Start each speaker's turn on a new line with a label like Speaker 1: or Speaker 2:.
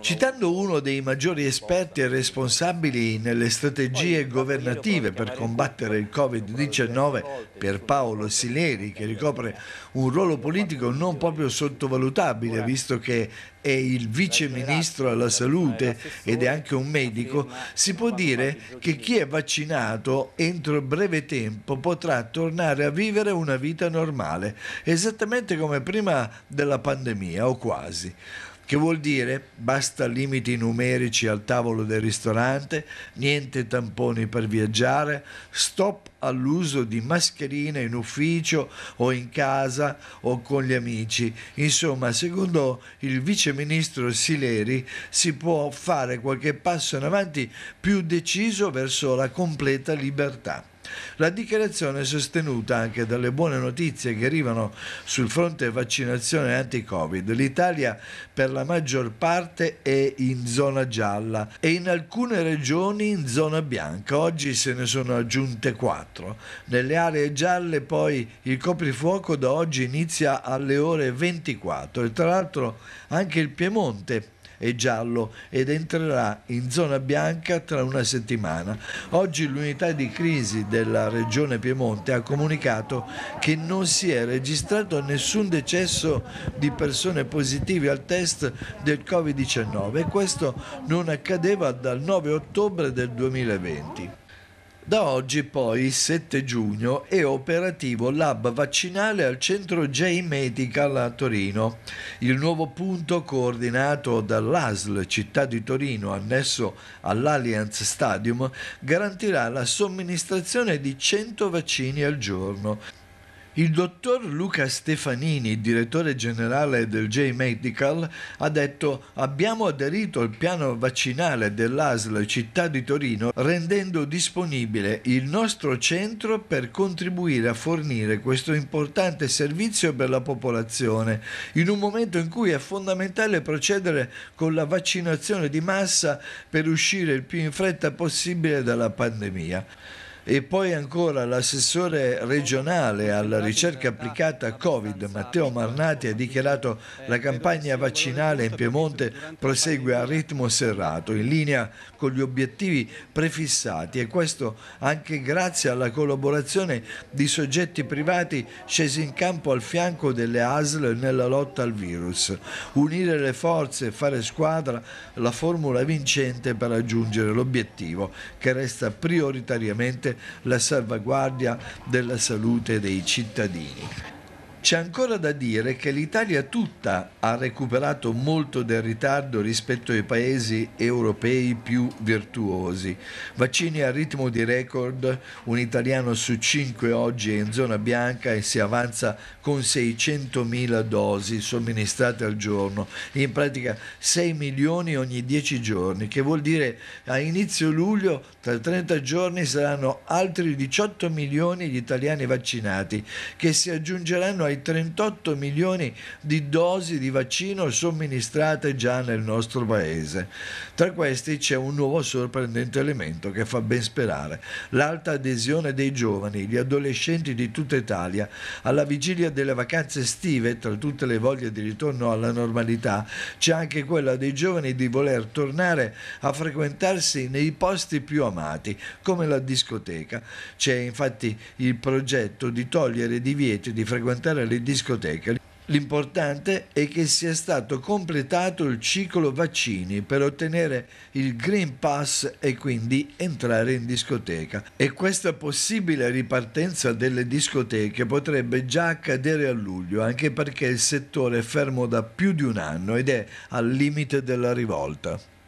Speaker 1: Citando uno dei maggiori esperti e responsabili nelle strategie governative per combattere il Covid-19, Pierpaolo Sileri, che ricopre un ruolo politico non proprio sottovalutabile, visto che è il vice ministro alla salute ed è anche un medico, si può dire che chi è vaccinato entro breve tempo potrà tornare a vivere una vita normale, esattamente come prima della pandemia o quasi che vuol dire basta limiti numerici al tavolo del ristorante, niente tamponi per viaggiare, stop all'uso di mascherine in ufficio o in casa o con gli amici. Insomma, secondo il viceministro Sileri si può fare qualche passo in avanti più deciso verso la completa libertà. La dichiarazione è sostenuta anche dalle buone notizie che arrivano sul fronte vaccinazione anti-Covid. L'Italia per la maggior parte è in zona gialla e in alcune regioni in zona bianca. Oggi se ne sono aggiunte 4. 24. Nelle aree gialle poi il coprifuoco da oggi inizia alle ore 24 e tra l'altro anche il Piemonte è giallo ed entrerà in zona bianca tra una settimana. Oggi l'unità di crisi della regione Piemonte ha comunicato che non si è registrato nessun decesso di persone positive al test del Covid-19 e questo non accadeva dal 9 ottobre del 2020. Da oggi poi, 7 giugno, è operativo l'hub vaccinale al centro J Medical a Torino. Il nuovo punto coordinato dall'ASL Città di Torino annesso all'Allianz Stadium garantirà la somministrazione di 100 vaccini al giorno. Il dottor Luca Stefanini, direttore generale del J-Medical, ha detto abbiamo aderito al piano vaccinale dell'ASL Città di Torino rendendo disponibile il nostro centro per contribuire a fornire questo importante servizio per la popolazione in un momento in cui è fondamentale procedere con la vaccinazione di massa per uscire il più in fretta possibile dalla pandemia. E poi ancora l'assessore regionale alla ricerca applicata Covid, Matteo Marnati, ha dichiarato che la campagna vaccinale in Piemonte prosegue a ritmo serrato, in linea con gli obiettivi prefissati e questo anche grazie alla collaborazione di soggetti privati scesi in campo al fianco delle ASL nella lotta al virus. Unire le forze, e fare squadra, la formula vincente per raggiungere l'obiettivo che resta prioritariamente la salvaguardia della salute dei cittadini. C'è ancora da dire che l'Italia tutta ha recuperato molto del ritardo rispetto ai paesi europei più virtuosi. Vaccini a ritmo di record, un italiano su cinque oggi è in zona bianca e si avanza con 600.000 dosi somministrate al giorno, in pratica 6 milioni ogni 10 giorni, che vuol dire a inizio luglio tra 30 giorni saranno altri 18 milioni di italiani vaccinati che si aggiungeranno ai ai 38 milioni di dosi di vaccino somministrate già nel nostro paese. Tra questi c'è un nuovo sorprendente elemento che fa ben sperare, l'alta adesione dei giovani, gli adolescenti di tutta Italia, alla vigilia delle vacanze estive, tra tutte le voglie di ritorno alla normalità, c'è anche quella dei giovani di voler tornare a frequentarsi nei posti più amati, come la discoteca. C'è infatti il progetto di togliere i divieti di frequentare andare alle discoteche. L'importante è che sia stato completato il ciclo vaccini per ottenere il Green Pass e quindi entrare in discoteca. E questa possibile ripartenza delle discoteche potrebbe già accadere a luglio, anche perché il settore è fermo da più di un anno ed è al limite della rivolta.